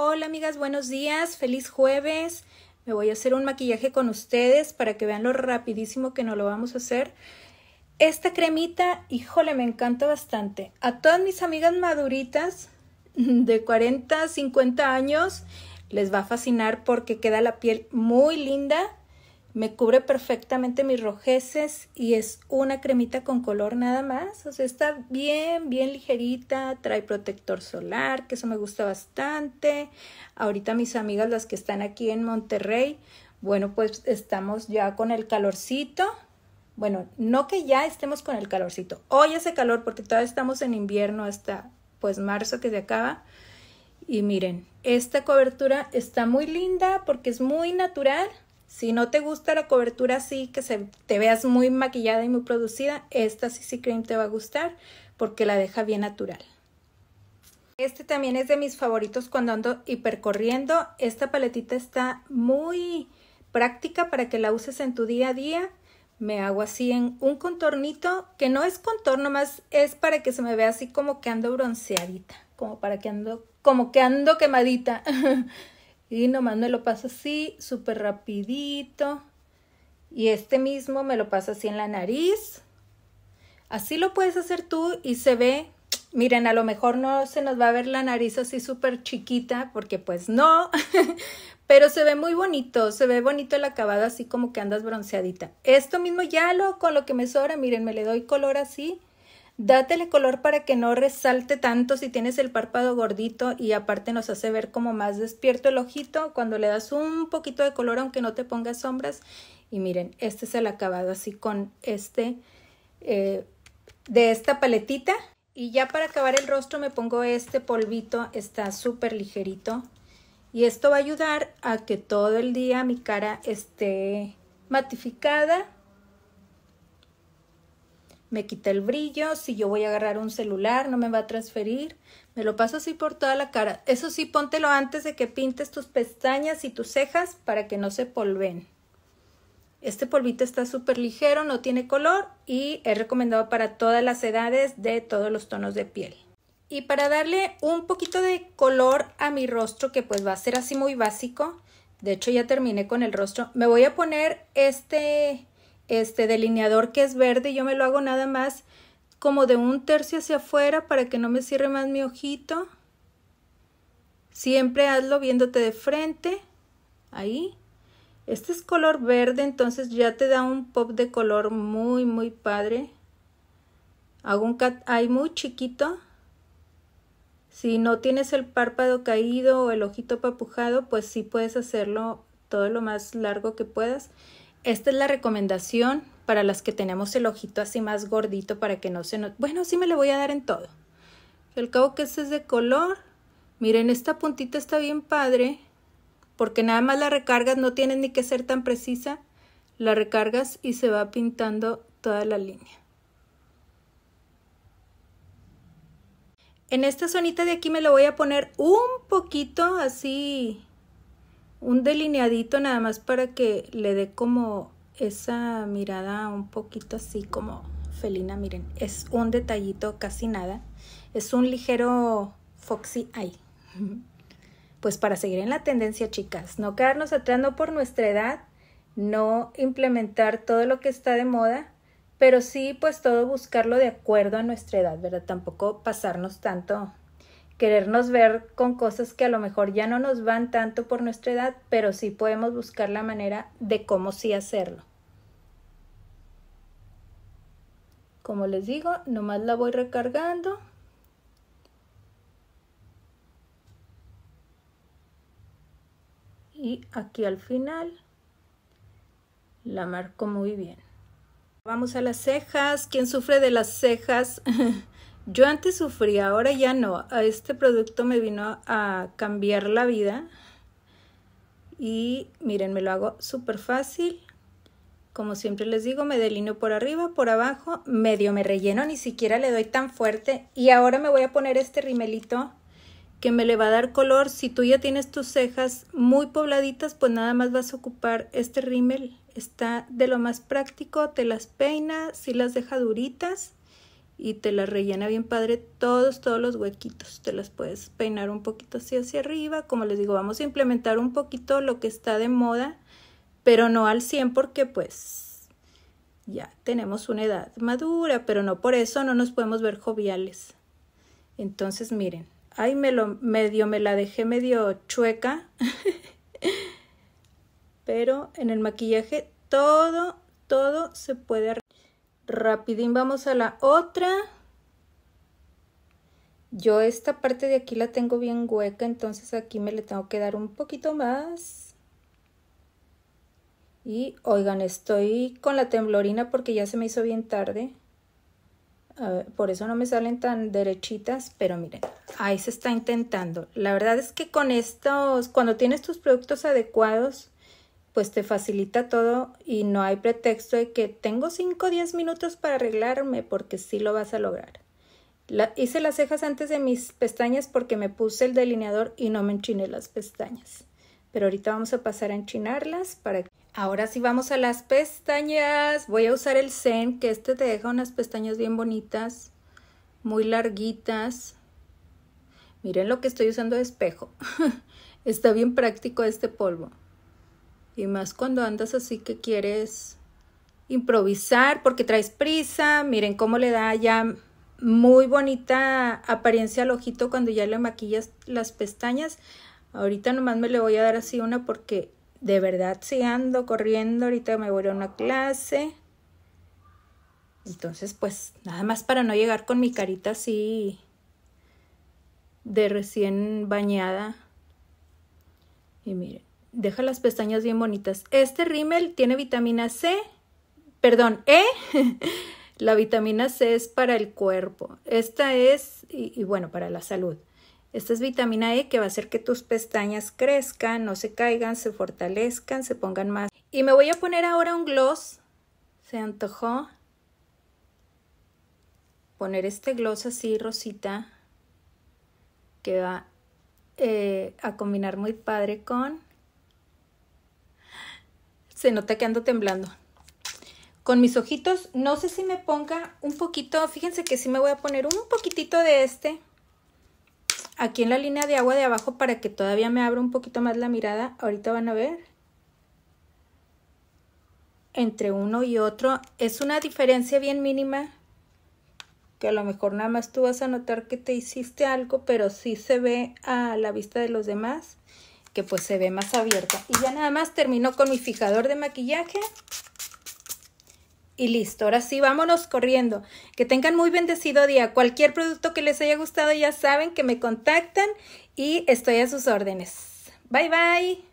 Hola amigas, buenos días, feliz jueves. Me voy a hacer un maquillaje con ustedes para que vean lo rapidísimo que nos lo vamos a hacer. Esta cremita, híjole, me encanta bastante. A todas mis amigas maduritas de 40, 50 años les va a fascinar porque queda la piel muy linda me cubre perfectamente mis rojeces y es una cremita con color nada más. O sea, está bien, bien ligerita, trae protector solar, que eso me gusta bastante. Ahorita mis amigas, las que están aquí en Monterrey, bueno, pues estamos ya con el calorcito. Bueno, no que ya estemos con el calorcito. Hoy hace calor porque todavía estamos en invierno hasta pues marzo que se acaba. Y miren, esta cobertura está muy linda porque es muy natural si no te gusta la cobertura así, que se, te veas muy maquillada y muy producida, esta CC Cream te va a gustar porque la deja bien natural. Este también es de mis favoritos cuando ando hipercorriendo. Esta paletita está muy práctica para que la uses en tu día a día. Me hago así en un contornito, que no es contorno, más es para que se me vea así como que ando bronceadita, como para que ando, como que ando quemadita. Y nomás me lo paso así, súper rapidito. Y este mismo me lo paso así en la nariz. Así lo puedes hacer tú y se ve, miren, a lo mejor no se nos va a ver la nariz así súper chiquita, porque pues no, pero se ve muy bonito, se ve bonito el acabado así como que andas bronceadita. Esto mismo ya lo con lo que me sobra, miren, me le doy color así Dátele color para que no resalte tanto si tienes el párpado gordito y aparte nos hace ver como más despierto el ojito cuando le das un poquito de color aunque no te pongas sombras. Y miren, este es el acabado así con este eh, de esta paletita. Y ya para acabar el rostro me pongo este polvito, está súper ligerito. Y esto va a ayudar a que todo el día mi cara esté matificada me quita el brillo, si yo voy a agarrar un celular, no me va a transferir, me lo paso así por toda la cara. Eso sí, póntelo antes de que pintes tus pestañas y tus cejas para que no se polven. Este polvito está súper ligero, no tiene color y es recomendado para todas las edades de todos los tonos de piel. Y para darle un poquito de color a mi rostro, que pues va a ser así muy básico, de hecho ya terminé con el rostro, me voy a poner este este delineador que es verde, yo me lo hago nada más como de un tercio hacia afuera para que no me cierre más mi ojito. Siempre hazlo viéndote de frente, ahí. Este es color verde, entonces ya te da un pop de color muy, muy padre. Hago un cat eye muy chiquito. Si no tienes el párpado caído o el ojito papujado, pues sí puedes hacerlo todo lo más largo que puedas. Esta es la recomendación para las que tenemos el ojito así más gordito para que no se nos... Bueno, sí me lo voy a dar en todo. El cabo que este es de color. Miren, esta puntita está bien padre porque nada más la recargas, no tienes ni que ser tan precisa. La recargas y se va pintando toda la línea. En esta zonita de aquí me lo voy a poner un poquito así un delineadito nada más para que le dé como esa mirada un poquito así como felina, miren, es un detallito casi nada, es un ligero foxy eye. Pues para seguir en la tendencia, chicas, no quedarnos atrás por nuestra edad, no implementar todo lo que está de moda, pero sí pues todo buscarlo de acuerdo a nuestra edad, ¿verdad? Tampoco pasarnos tanto querernos ver con cosas que a lo mejor ya no nos van tanto por nuestra edad, pero sí podemos buscar la manera de cómo sí hacerlo. Como les digo, nomás la voy recargando. Y aquí al final la marco muy bien. Vamos a las cejas. ¿Quién sufre de las cejas? Yo antes sufría, ahora ya no. Este producto me vino a cambiar la vida. Y miren, me lo hago súper fácil. Como siempre les digo, me delineo por arriba, por abajo, medio me relleno, ni siquiera le doy tan fuerte. Y ahora me voy a poner este rimelito que me le va a dar color. Si tú ya tienes tus cejas muy pobladitas, pues nada más vas a ocupar este rímel. Está de lo más práctico, te las peina, si las deja duritas y te la rellena bien padre todos, todos los huequitos. Te las puedes peinar un poquito así hacia arriba. Como les digo, vamos a implementar un poquito lo que está de moda, pero no al 100 porque pues ya tenemos una edad madura, pero no por eso no nos podemos ver joviales. Entonces miren, ahí me lo, medio me la dejé medio chueca, pero en el maquillaje todo, todo se puede arreglar rapidín vamos a la otra. Yo esta parte de aquí la tengo bien hueca, entonces aquí me le tengo que dar un poquito más. Y oigan, estoy con la temblorina porque ya se me hizo bien tarde. por eso no me salen tan derechitas, pero miren, ahí se está intentando. La verdad es que con estos, cuando tienes tus productos adecuados, pues te facilita todo y no hay pretexto de que tengo 5 o 10 minutos para arreglarme porque sí lo vas a lograr. hice las cejas antes de mis pestañas porque me puse el delineador y no me enchiné las pestañas. Pero ahorita vamos a pasar a enchinarlas para Ahora sí vamos a las pestañas. Voy a usar el Zen, que este te deja unas pestañas bien bonitas, muy larguitas. Miren lo que estoy usando de espejo. Está bien práctico este polvo. Y más cuando andas así que quieres improvisar porque traes prisa. Miren cómo le da ya muy bonita apariencia al ojito cuando ya le maquillas las pestañas. Ahorita nomás me le voy a dar así una porque de verdad si ando corriendo. Ahorita me voy a una clase. Entonces, pues nada más para no llegar con mi carita así de recién bañada. Y miren deja las pestañas bien bonitas. Este rímel tiene vitamina C, perdón, E. la vitamina C es para el cuerpo. Esta es, y, bueno, para la salud. Esta es vitamina E que va a hacer que tus pestañas crezcan, no se caigan, se fortalezcan, se pongan más. Y me voy a poner ahora un gloss. Se antojó poner este gloss así rosita que va eh, a combinar muy padre con se nota que ando temblando. Con mis ojitos, no sé si me ponga un poquito, fíjense que sí me voy a poner un poquitito de este aquí en la línea de agua de abajo para que todavía me abra un poquito más la mirada. Ahorita van a ver. Entre uno y otro es una diferencia bien mínima que a lo mejor nada más tú vas a notar que te hiciste algo, pero sí se ve a la vista de los demás pues se ve más abierta. Y ya nada más termino con mi fijador de maquillaje. Y listo, ahora sí, vámonos corriendo. Que tengan muy bendecido día. Cualquier producto que les haya gustado ya saben que me contactan y estoy a sus órdenes. Bye bye.